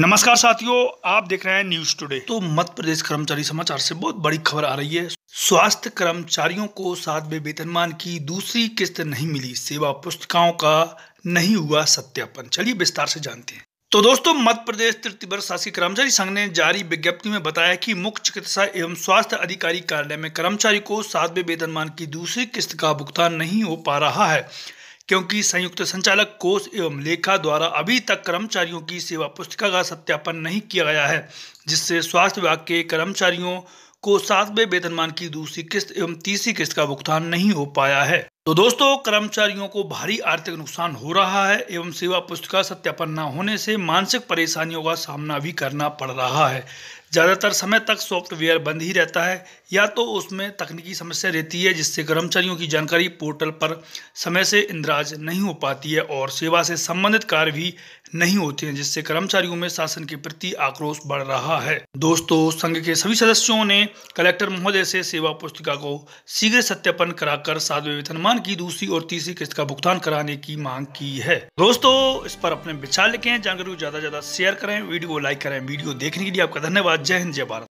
नमस्कार साथियों आप देख रहे हैं न्यूज टुडे तो मध्य प्रदेश कर्मचारी समाचार से बहुत बड़ी खबर आ रही है स्वास्थ्य कर्मचारियों को सातवें वेतनमान की दूसरी किस्त नहीं मिली सेवा पुस्तिकाओं का नहीं हुआ सत्यापन चलिए विस्तार से जानते हैं तो दोस्तों मध्य प्रदेश तृतीय वर्ष शासकीय कर्मचारी संघ ने जारी विज्ञप्ति में बताया कि मुख्य चिकित्सा एवं स्वास्थ्य अधिकारी कार्यालय में कर्मचारी को सातवें वेतनमान की दूसरी किस्त का भुगतान नहीं हो पा रहा है क्योंकि संयुक्त संचालक कोष एवं लेखा द्वारा अभी तक कर्मचारियों की सेवा पुस्तिका का सत्यापन नहीं किया गया है जिससे स्वास्थ्य विभाग के कर्मचारियों को सातवें वेतनमान की दूसरी किस्त एवं तीसरी किस्त का भुगतान नहीं हो पाया है तो दोस्तों कर्मचारियों को भारी आर्थिक नुकसान हो रहा है एवं सेवा पुस्तिका सत्यापन न होने से मानसिक परेशानियों का सामना भी करना पड़ रहा है ज़्यादातर समय तक सॉफ्टवेयर बंद ही रहता है या तो उसमें तकनीकी समस्या रहती है जिससे कर्मचारियों की जानकारी पोर्टल पर समय से इंदराज नहीं हो पाती है और सेवा से संबंधित कार्य भी नहीं होते हैं जिससे कर्मचारियों में शासन के प्रति आक्रोश बढ़ रहा है दोस्तों संघ के सभी सदस्यों ने कलेक्टर महोदय से सेवा पुस्तिका को शीघ्र सत्यापन कराकर सातवें वेतनमान की दूसरी और तीसरी किस्त का भुगतान कराने की मांग की है दोस्तों इस पर अपने विचार लिखे जानकारी को ज्यादा ज्यादा शेयर करें वीडियो को लाइक करें वीडियो देखने के लिए आपका धन्यवाद जय हिंद जय भारत